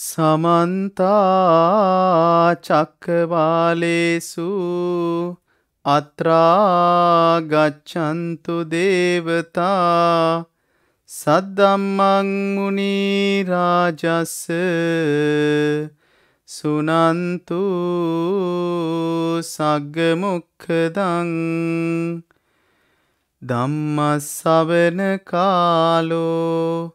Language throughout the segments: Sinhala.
සමන්තා චක්කවාලේසු අත්‍රා ගච්ඡන්තු දේවතා සද්දම්මං මුනි රාජස් සුනන්තු සග්ග මොක්ඛදං ධම්මස්සවන කාලෝ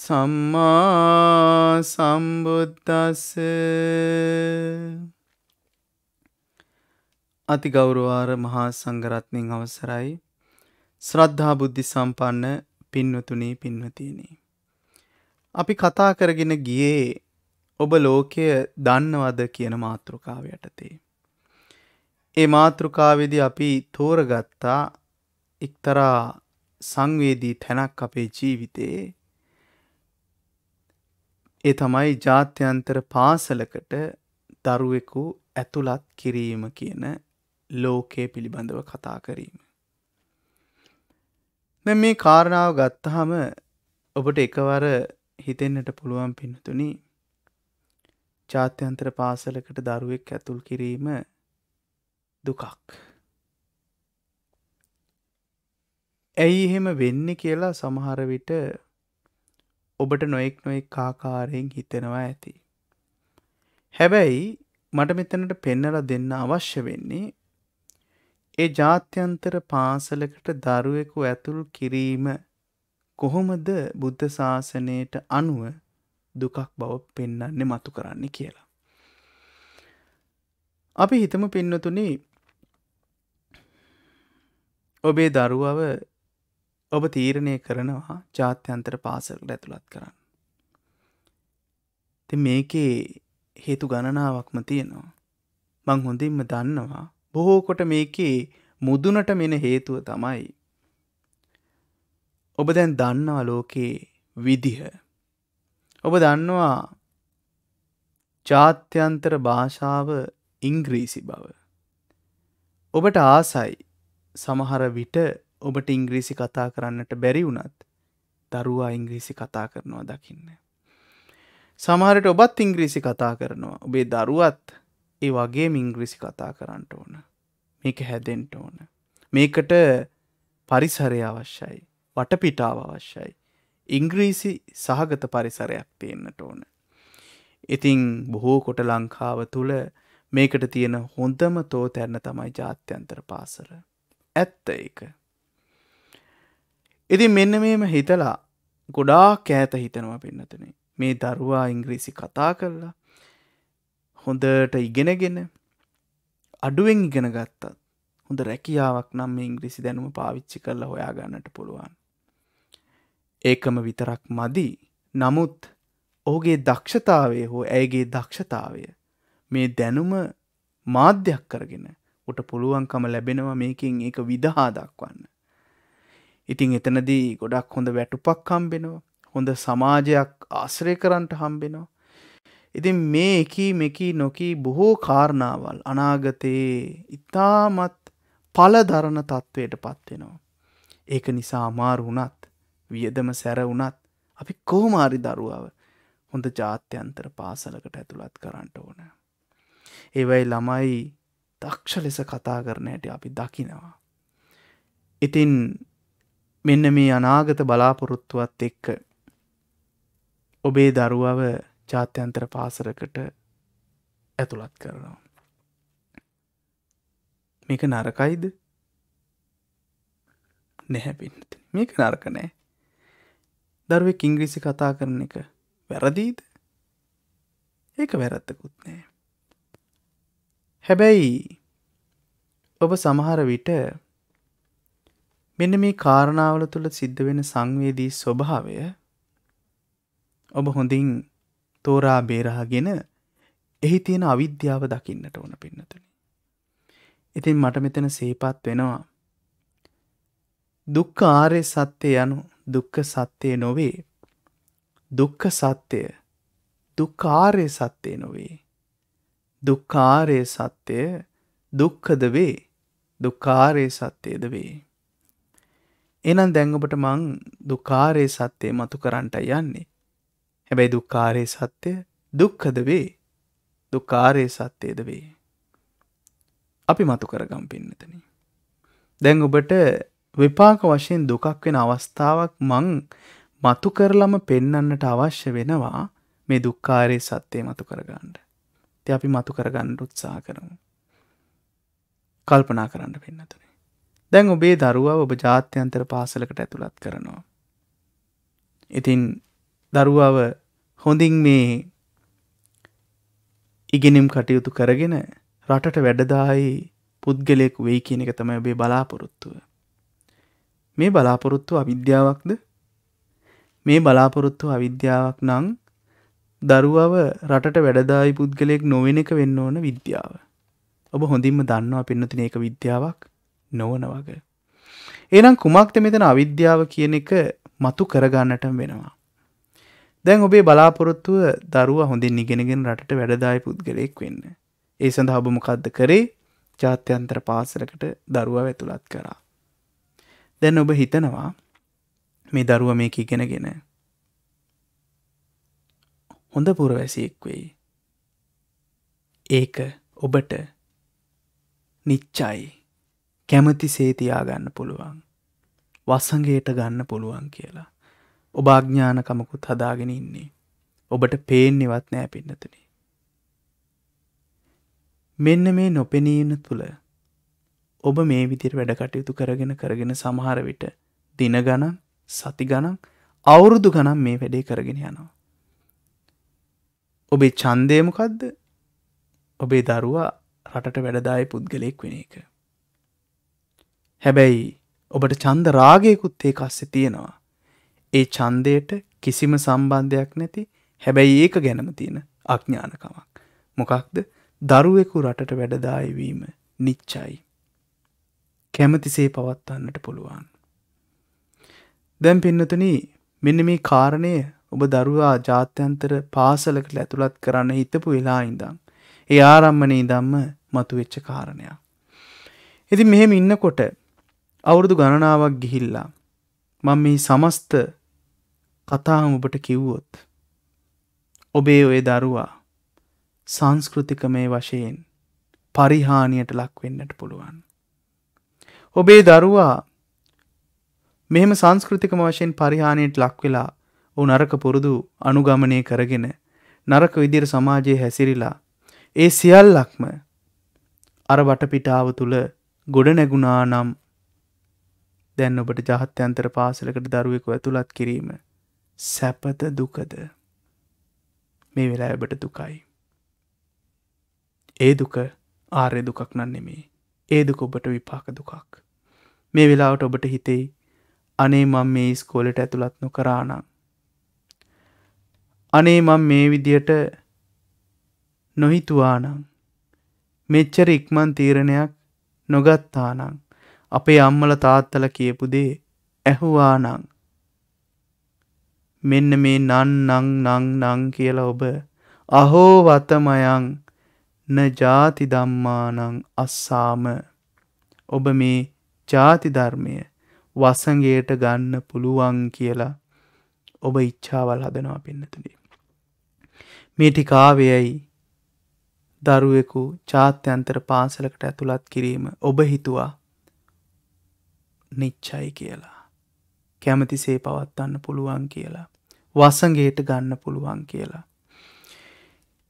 සම්මා සම්බුද්දස්ස අතිගෞරවාර මහා සංගරත්නයෙන් අවසරයි ශ්‍රද්ධා බුද්ධි සම්පන්න පින්වතුනී පින්වතියනී. අපි කතා කරගෙන ගියේ ඔබ ලෝකය දන්නවද කියන මාතෘකාව යටතේ. ඒ මාතෘකාවේදි අපි තෝරගත්තා එක්තරා සංවේදී තැනක් අපේ ජීවිතයේ ඒ තමයි ජාත්‍යන්තර පාසලකට දරුවෙකු ඇතුළත් කිරීම කියන ලෝකය පිළිබඳව කතා කරීම. දැ මේ කාරණාව ගත්තහම ඔබට එකවර හිතෙන්නට පුළුවන් පින්නතුනි ජාත්‍යන්තර පාසලකට දරුවෙක් ඇතුල් කිරීම දුකක්. ඇයි එහෙම වෙන්න කියලා සමහරවිට ඔබට නොයෙක් නොයෙක් කාකාරයෙන් හිතෙනවා ඇති. හැබැයි මට මෙතනට පෙන්නල දෙන්න අවශ්‍ය වෙන්නේ ඒ ජාත්‍යන්තර පාසලකට දරුවෙකු ඇතුල් කිරීම කොහොමද බුද්ධ ශාසනයට අනුව දුකක් බව පෙන්නන්නේ මතු කරන්නේ කියලා. අපි හිතම පින්නතුනේ ඔබේ දරුවව ඔබ තීරණය කරනවා ජාත්‍යන්තර පාසකට ඇතුළත් කරන්න. ති මේකේ හේතු ගණනාවක්ම තියෙනවා. මං හොඳින්ම දන්නවා බොහෝකොට මේකේ මුදුනට මෙන හේතුව තමයි. ඔබ දැන් දන්නවා ලෝකයේ විදිහ. ඔබ දන්නවා ජාත්‍යන්තර භාෂාව ඉංග්‍රීසි බව. ඔබට ආසයි සමහර විට ඔබට ඉංග්‍රීසි කතා කරන්නට බැරි වුණත් දරුවා ඉංග්‍රීසි කතා කරනවා දකින්න. සමහරට ඔබත් ඉංග්‍රීසි කතා කරනවා ඔබේ දරුවත් ඒ වගේ මිංග්‍රීසි කතා කරන්නට ඕන මේක හැදෙන්ට ඕන. මේකට පරිසරය අවශ්‍යයි වටපිටාව අවශ්‍යයි. ඉංග්‍රීසි සහගත පරිසරයක් තියෙන්න්නට ඕන. ඉතිං බොහෝ කොට ලංකාව තුළ මේකට තියෙන හොඳම තෝ තැන්න තමයි ජාත්‍යන්තර පාසල. ඇත්ත ඒක. ඉතින් මෙන්න මේම හිතලා ගොඩා කෑත හිතනවා පෙන්නතනේ මේ දරුවා ඉංග්‍රීසි කතා කරලා හොඳට ඉගෙනගෙන අඩුවෙන් ඉගෙන ගත්තත් හොඳ රැකියාවක් නම් ඉංග්‍රීසි දැනුම පාවිච්චි කරලා හොයාගන්නට පුළුවන් ඒකම විතරක් මදි නමුත් ඔහුගේ දක්ෂතාවය හෝ ඇයගේ දක්ෂතාවය මේ දැනුම මාධ්‍යයක් කරගෙන උට පුළුවන්කම ලැබෙනවා මේකින් ඒක විදහා දක්වන්න ඉතිං එතනදී ගොඩක් හොඳ වැටුපක් හම්බෙනවා හොඳ සමාජයක් ආශ්‍රය කරන්නට හම්බෙනවා. ඉතින් මේ එකී මෙකී නොකී බොහෝ කාරණාවල් අනාගතයේ ඉතාමත් පලදරණ තත්ත්වයට පත්වෙනවා. ඒක නිසා අමාරු වුණත් වියදම සැර වුණත් අපි කෝමාරි දරුවාව හොඳ ජාත්‍යන්තර පාසලකට ඇතුළත් කරන්නට ඕන. ඒවයි ළමයි දක්ෂ ලෙස කතා කරනයට අපි දකිනවා. ඉතින් මෙන්න මේ අනාගත බලාපොරොත්තුවත් එක්ක ඔබේ දරුවව ජාත්‍යන්තර පාසරකට ඇතුළත් කරනවා. මේක නරකයිද නැහැපින්නති මේක නරක නෑ දරුවෙක් ඉංග්‍රීසි කතා කරන එක වැරදීද ඒක වැරත්තකුත් නෑ හැබැයි ඔබ සමහර විට මෙන්න මේ කාරණාවල තුළ සිද්ධ වෙන සංවේදී ස්වභාවය ඔබ හොඳින් තෝරා බේරහගෙන එහි තියෙන අවිද්‍යාව දකින්නට ඕන පින්නතුනි. ඉතින් මට මෙතන සේපත් වෙනවා. දුක්ඛ ආර්ය සත්‍ය යනු දුක්ඛ සත්‍යය නොවේ. දුක්ඛ සත්‍යය දුක්ඛ ආර්ය සත්‍යය නොවේ. දුක්ඛ ආර්ය සත්‍යය දුක්ඛද වේ. දුක්ඛ ආර්ය සත්‍යයද වේ. එනම් දැඟබට මං දුකාරය සත්‍යය මතු කරන්නට යන්නේ. හැබැයි දුක්කාරය සත්‍යය දුක්කද වේ දුකාරය සත්‍යයද වේ. අපි මතු කරගම් පින්නතන. දැන් ඔබට විපාක වශයෙන් දුකක් වෙන අවස්ථාවක් මං මතු කරලම පෙන්නන්නට අවශ්‍ය වෙනවා මේ දුක්කාරය සත්‍යය මතු කරගන්නට. ති අපි මතු කරගන්න උත්සා කරමු. කල්පනා කරන්න පෙන්නතුනේ. දැන් ඔබේ දරුවා ඔබ ජාත්‍යන්තර පාසලකට ඇතුළත් කරනවා. ඉතින් දරුවාව හොඳින් මේ ඉගෙනම් කටයුතු කරගෙන රටට වැඩදායි පුද්ගලයෙක් වෙයි කියන එක තමයි ඔබේ බලාපොරොත්තුව. මේ බලාපොරොත්තු අවිද්‍යාවක්ද මේ බලාපොරොත්තු අවිද්‍යාවක් නං දරුවව රටට වැඩදායි පුද්ගලයෙක් නොවෙන එක වෙන්න ඕන විද්‍යාව. ඔබ හොඳින්ම දන්නවා පෙන්නතින ඒක විද්‍යාවක් නොවන වගේ. ඒනම් කුමක්ද මෙතන අවිද්‍යාව කියන එක මතු කරගන්නට වෙනවා. දැන් ඔබේ බලාපොරොත්තුව දරුව හොඳින් නිගෙනගෙන් රට වැඩදායි පුද්ගලයෙක් වෙන්න. ඒ සඳ හබමකක්ද කරේ ජාත්‍යන්තර පාසරකට දරුව ඇතුළත් කරා. දැන් ඔබ හිතනවා මේ දරුව මේක ඉගෙනගෙන හොඳ පුරවැසියෙක් වෙයි. ඒක ඔබට නිච්චයි. කැමති සේතියා ගන්න පුළුවන්. වසගේට ගන්න පුළුවන් කියලා. ඔබ අඥ්ඥානකමකුත් හදාගෙන ඉන්නේ. ඔබට පේෙන්නෙවත් නෑ පින්නතුන. මෙන්න මේ නොපෙනීන තුළ ඔබ මේ විදිර වැඩ කටයුතු කරගෙන කරගෙන සමහර විට දින ගණන් සති ගණන් අවුරුදු ගණන් මේ වැඩේ කරගෙන යනවා. ඔබේ චන්දයමකක්ද ඔබේ දරුවා රටට වැඩදාය පුද්ගලයෙක් වෙන එක. හැබැයි ඔබට චන්ද රාගයකුත් ඒ අස්සෙ තියෙනවා. ඒ චන්දයට කිසිම සම්බන්ධයක් නැති හැබැයි ඒක ගැනම තියෙන අඥ්ඥානකමක්. මොකක්ද දරුවෙකු රටට වැඩදායවීම නිච්චයි. කැමතිසේ පවත්වන්නට පුළුවන්. දැම් පින්නතුන මෙන්න මේ කාරණය ඔබ දරුවා ජාත්‍යන්තර පාසලකට ඇතුළත් කරන්න හිතපු වෙලා ඉඳම්. ඒ ආරම්මනය ඉදම්ම මතු වෙච්ච කාරණයක්. ඉති මෙහෙම ඉන්නකොට අවුරුදු ගණනාවක් ගිහිල්ලා මං මේ සමස්ත කතාම ඔබට කිව්වොත් ඔබේ ඔය දරුවා සංස්කෘතිකමය වශයෙන් පරිහානියට ලක්වෙන්නට පුළුවන්. ඔබේ දරුවා මෙම සංස්කෘතිකම වශයෙන් පරිහානියට ලක්වෙලා ඔවු නරක පුරුදු අනුගමනය කරගෙන නරක විදිර සමාජයේ හැසිරිලා ඒ සියල්ලක්ම අර වටපිටාව තුළ ගොඩ නැගුණා නම් දැන් ඔබට ජහත්‍යන්තර පාසලකට දරුවෙකු ඇතුළත් කිරීම සැපත දුකද මේ වෙලා ඔබට දුකයි. ඒ දුක ආර්ය දුකක් නන්නෙමේ ඒ දුක ඔබට විපාක දුකක්. මේ වෙලාවට ඔබට හිතෙයි අනේ මං මේ ස්කෝලට ඇතුළත් නොකරානම්. අනේ මං මේ විදියට නොහිතුවානම් මෙච්චර ඉක්මන් තීරණයක් නොගත්තානම් අපේ අම්මල තාත්තල කියපු දේ ඇහුවානං මෙන්න මේ නන් නං නං නං කියලා ඔබ අහෝ වතමයන් න ජාති ධම්මානං අස්සාම ඔබ මේ ජාති ධර්මය වසඟයට ගන්න පුළුවන් කියලා ඔබ ඉච්ඡාවල් හදනවා පින්නතුනේ මේ ටික ආවේයි දරුවෙකු ජාත්‍යන්තර පාසලකට ඇතුළත් කිරීම ඔබ හිතුවා නිච්චයි කියලා. කැමතිසේ පවත්වන්න පුළුවන් කියලා. වසගේට ගන්න පුළුවන් කියලා.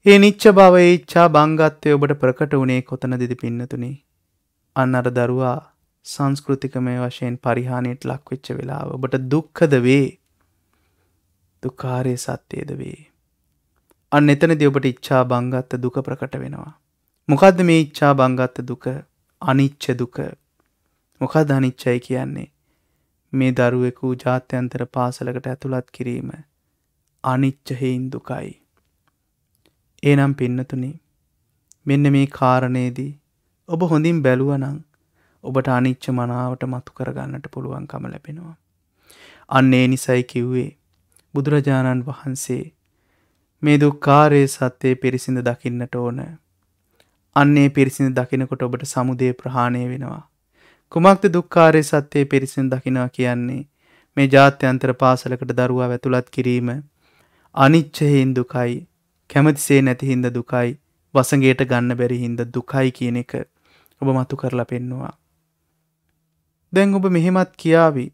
ඒ නිච්ච බව ච්චා බංගත්වය ඔබට ප්‍රකට වනේ කොතන දිදි පින්නතුනි. අන්න අර දරුවා සංස්කෘතිකමය වශයෙන් පරිහානියට ලක්වෙච්ච වෙලාව ඔබට දුක්කද වේ දුකාරය සත්‍යයද වේ. අන්න එතනදි ඔබට ඉච්චා බංගත්ත දුක ප්‍රකට වෙනවා. මොකක්ද මේ ඉච්චා බංගත්ත දුක අනිච්ච දුක මොකා දනිච්චයි කියන්නේ මේ දරුවෙකු ජාත්‍යන්තර පාසලකට ඇතුළත් කිරීම අනිච්චහෙයින් දුකයි. ඒනම් පින්නතුනි මෙන්න මේ කාරණයේදී ඔබ හොඳින් බැලුවනං ඔබට අනිච්ච මනාවට මතු කරගන්නට පුළුවන්කම ලැබෙනවා. අන්නේ නිසයි කිව්වේ බුදුරජාණන් වහන්සේ මේ දුක්කාරයේ සත්‍යය පිරිසිඳ දකින්නට ඕන. අන්නේ පිරිසිඳ දකිනකොට ඔබට සමුදේ ප්‍රහාණය වෙනවා. කුමක්ද දුක්කාරය සත්‍යය පිරිසෙන් දකිනා කියන්නේ මේ ජාත්‍යන්තර පාසලකට දරුවා වැතුළත් කිරීම අනිච්චහෙන් දුකයි කැමතිසේ නැතිහින්ද දුකයි වසගේට ගන්න බැරිහින්ද දුකයි කියන එක ඔබ මතු කරලා පෙන්නවා. දැන් ඔබ මෙහෙමත් කියාවි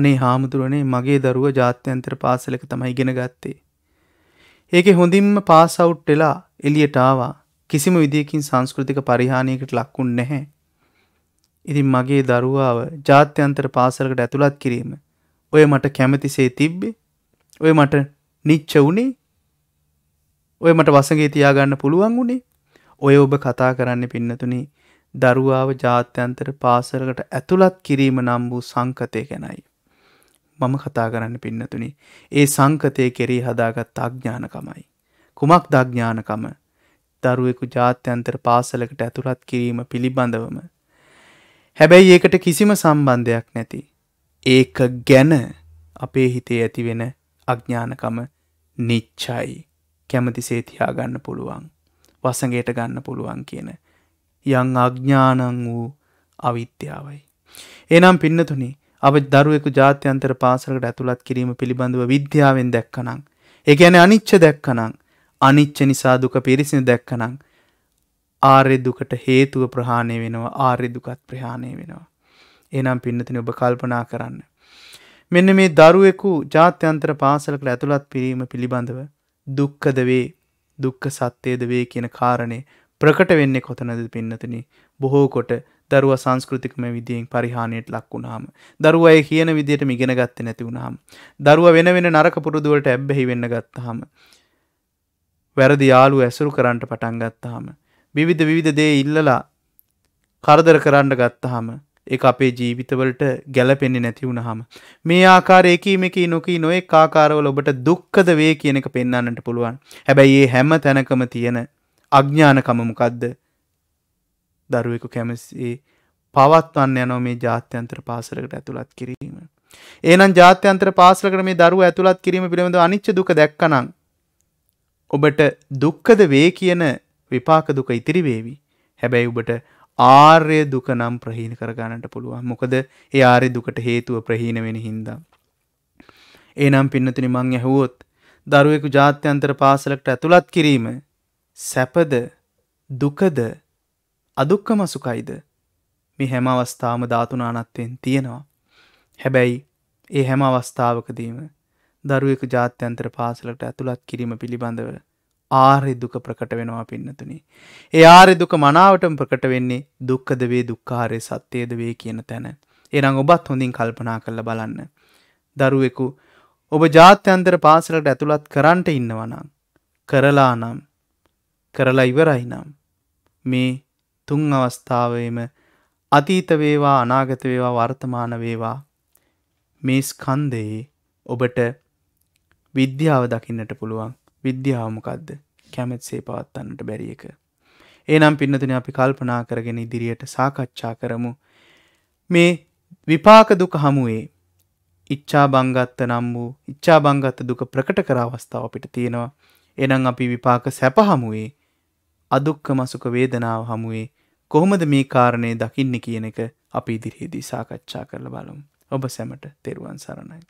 අනේ හාමුදුරුවනේ මගේ දරුව ජාත්‍යන්තර පාසලක තමයි ඉගෙන ගත්තේ. ඒකෙ හොඳින්ම පාසවුට් වෙලා එලියට ආවා කිසිම විදියකින් සංස්කෘතික පරිහානියකට ලක්කුන් නැහැ. ඉතින් මගේ දරුවාව ජාත්‍යන්තර පාසලකට ඇතුළත් කිරීම ඔය මට කැමතිසේ තිබ්බේ ඔය මට නිච්ච වුණේ ඔය මට වසගේ තියාගන්න පුළුවන් වුණේ ඔය ඔබ කතා කරන්න පින්නතුනි දරුවාව ජාත්‍යන්තර පාසලකට ඇතුළත් කිරීම නම් වූ සංකතය ගැනයි. මම කතා කරන්න පින්නතුනි ඒ සංකතය කෙරී හදාගත් අඥානකමයි. කුමක් දඥානකම දරුවෙකු ජාත්‍යන්තර පාසලකට ඇතුළත් කිරීම පිළිබඳවම හැබැයි ඒකට කිසිම සම්බන්ධයක් නැති. ඒක ගැන අපේ හිතේ ඇතිවෙන අඥ්ඥානකම නිච්චයි කැමති සේතියා ගන්න පුළුවන් වසගේට ගන්න පුළුවන් කියන යං අඥ්ඥානං වූ අවිද්‍යාවයි. එනම් පින්නතුනි අප දරුවෙකු ජාත්‍යන්තර පාසලකට ඇතුළත් කිරීම පිළිබඳව විද්‍යාවෙන් දැක්කනං. ඒ ගැන අනිච්ච දැක්කනං අනිච්ච නිසා දුක පිරිසින දැක්කනං ආර්ය දුකට හේතුව ප්‍රහාණය වෙනවා ආර්ය දුකත් ප්‍රහාණය වෙනවා. එනම් පින්නතින ඔබ කල්පනා කරන්න. මෙන්න මේ දරුවෙකු ජාත්‍යන්තර පාසලකට ඇතුළත් පිරීම පිළිබඳව දුක්කද වේ දුක්ක සත්‍යයද වේ කියන කාරණේ ප්‍රකට වෙන්නේ කොතනද පින්නතින බොහෝ කොට දරුව සංස්කෘතිකම විදියෙන් පරිහානියට ලක් වුණාම දරුවය කියන විදියට මිගෙන ගත්තේ නැති වුණාම දරුව වෙන වෙන නරක පුරුදුවලට ඇබ්බැහි වෙන්න ගත්තාම වැරදි යාළු ඇසුරු කරන්නට පටන් ගත්තාම විවිධ විවිධ දේ ඉල්ලලා කරදර කරන්න ගත්තහම ඒ අපේ ජීවිතවලට ගැලපෙන්නේ නැති වුණහම මේ ආකාරයකීම එකී නොකී නොයෙක් ආකාරවල ඔබට දුක්කද වේ කියන එක පෙන්වන්නට පුළුවන්. හැබැයි ඒ හැම තැනකම තියෙන අඥානකම මොකද්ද? දරුවෙකු කැමති පවත්වන්න යනවා මේ ජාත්‍යන්තර පාසලකට ඇතුළත් කිරීම. එහෙනම් ජාත්‍යන්තර පාසලකට මේ දරුවා ඇතුළත් කිරීම පිළිබඳව අනිච්ච දුක දැක්කනම් ඔබට දුක්කද වේ කියන විපාක දුක ඉතිරි වේවි. හැබැයි ඔබට ආර්ය දුක නම් ප්‍රහීන කරගන්නට පුළුවන්. මොකද ඒ ආර්ය දුකට හේතුව ප්‍රහීන වෙන හින්දා. එනම් පින්නතුනි මං ඇහුවොත් දරුවෙකු ජාත්‍යන්තර පාසලකට ඇතුළත් කිරීම සැපද දුකද අදුක්කම සුඛයිද මේ හැම අවස්ථාවම ධාතුන අනත්වෙන් තියෙනවා. හැබැයි ඒ හැම අවස්ථාවකදීම දරුවෙකු ජාත්‍යන්තර පාසලට ඇතුළත් කිරීම පිළිබඳව ආරි දුක ප්‍රකට වෙනවා පින්නතුනි. ඒ ආරි දුක මනාවටම ප්‍රකට වෙන්නේ දුක්ඛද වේ දුක්ඛාරය සත්‍යද වේ කියන තැන. එහෙනම් ඔබත් හොඳින් කල්පනා කරලා බලන්න. දරුවෙකු ඔබ ජාත්‍යන්තර පාසලට ඇතුළත් කරන්ට ඉන්නවනම් කරලා නම් කරලා ඉවරයි නම් මේ තුන් අවස්ථාවේම අතීත වේවා අනාගත වේවා වර්තමාන වේවා මේ ස්කන්ධයේ ඔබට විද්‍යාව දකින්නට පුළුවන් විද්‍යාවමකක්ද කැමැත් සේ පවත්වන්නට බැරි එක. ඒනම් පින්නතුන අපි කල්පනා කරගෙන ඉදිරියට සාකච්ඡා කරමු. මේ විපාක දුක හමුවේ ඉච්ඡා බංගත්ත නම් වූ ඉච්ඡා බංගත්ත දුක ප්‍රකට කර අවස්ථාව අපිට තියෙනවා. එනම් අපි විපාක සැප හමුවේ අදුක්ක මසුක වේදනාව හමුවේ කොහොමද මේ කාරණය දකින්න කියන එක අපි ඉදිරියේදී සාකච්ඡා කරල බලමු. ඔබ සැමට තෙරුවන් සරණයි.